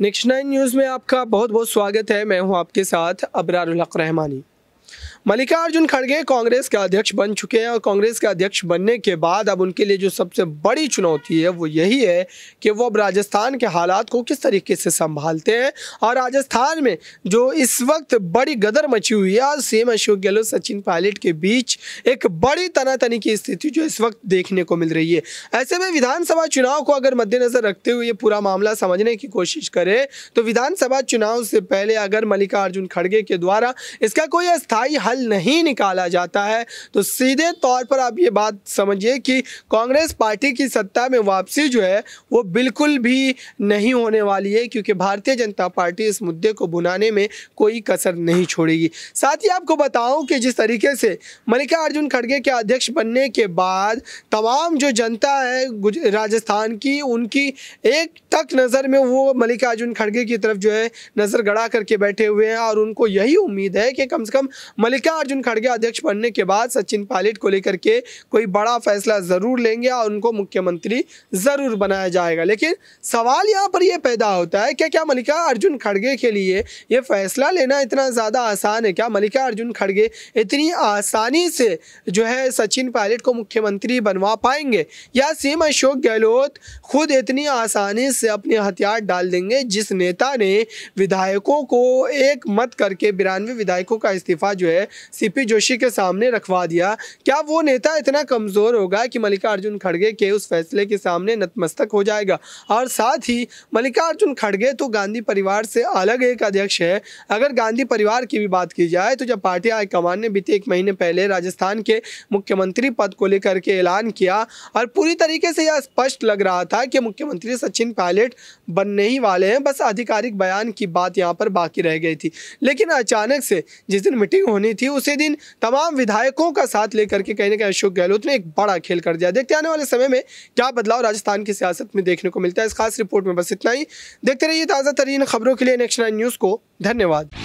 next nine news में आपका बहुत बहुत स्वागत है मैं हूं आपके साथ अबरारुल रहमानी मल्लिकार्जुन खड़गे कांग्रेस के अध्यक्ष बन चुके हैं और कांग्रेस के अध्यक्ष बनने के बाद अब उनके लिए जो सबसे बड़ी चुनौती है वो यही है कि वो अब राजस्थान के हालात को किस तरीके से संभालते हैं और राजस्थान में जो इस वक्त बड़ी गदर मची हुई है और सीएम अशोक गहलोत सचिन पायलट के बीच एक बड़ी तनातनी की स्थिति जो इस वक्त देखने को मिल रही है ऐसे में विधानसभा चुनाव को अगर मद्देनजर रखते हुए ये पूरा मामला समझने की कोशिश करें तो विधानसभा चुनाव से पहले अगर मल्लिकार्जुन खड़गे के द्वारा इसका कोई अस्थायी हल नहीं निकाला जाता है तो सीधे तौर पर आप ये बात समझिए कि कांग्रेस पार्टी की सत्ता में वापसी जो है वो बिल्कुल भी नहीं होने वाली है क्योंकि भारतीय जनता पार्टी इस मुद्दे को भुनाने में कोई कसर नहीं छोड़ेगी साथ ही आपको बताऊं कि जिस तरीके से मल्लिकार्जुन खड़गे के अध्यक्ष बनने के बाद तमाम जो जनता है राजस्थान की उनकी एक तक नज़र में वो मल्लिकार्जुन खड़गे की तरफ जो है नज़र गड़ा करके बैठे हुए हैं और उनको यही उम्मीद है कि कम से कम मल्लिक अर्जुन खड़गे अध्यक्ष बनने के बाद सचिन पायलट को लेकर के कोई बड़ा फैसला ज़रूर लेंगे और उनको मुख्यमंत्री ज़रूर बनाया जाएगा लेकिन सवाल यहाँ पर यह पैदा होता है क्या क्या अर्जुन खड़गे के लिए ये फैसला लेना इतना ज़्यादा आसान है क्या मल्लिका अर्जुन खड़गे इतनी आसानी से जो है सचिन पायलट को मुख्यमंत्री बनवा पाएंगे या सीएम अशोक गहलोत खुद इतनी आसानी से अपने हथियार डाल देंगे जिस नेता ने विधायकों को एक मत करके बिरानवे विधायकों का इस्तीफा जो है सीपी जोशी के सामने रखवा दिया क्या वो नेता इतना कमज़ोर होगा कि मल्लिकार्जुन खड़गे के उस फैसले के सामने नतमस्तक हो जाएगा और साथ ही मल्लिकार्जुन खड़गे तो गांधी परिवार से अलग एक अध्यक्ष है अगर गांधी परिवार की भी बात की जाए तो जब पार्टी हाईकमान ने बीते एक महीने पहले राजस्थान के मुख्यमंत्री पद को लेकर के ऐलान किया और पूरी तरीके से यह स्पष्ट लग रहा था कि मुख्यमंत्री सचिन पायलट बनने ही वाले हैं बस आधिकारिक बयान की बात यहाँ पर बाकी रह गई थी लेकिन अचानक से जिस दिन मीटिंग होनी थी थी उसी दिन तमाम विधायकों का साथ लेकर के कहीं ना कहीं अशोक गहलोत ने एक बड़ा खेल कर दिया देखते आने वाले समय में क्या बदलाव राजस्थान की सियासत में देखने को मिलता है इस खास रिपोर्ट में बस इतना ही देखते रहिए ताज़ा तरीन खबरों के लिए नेक्स्ट नाइन न्यूज़ को धन्यवाद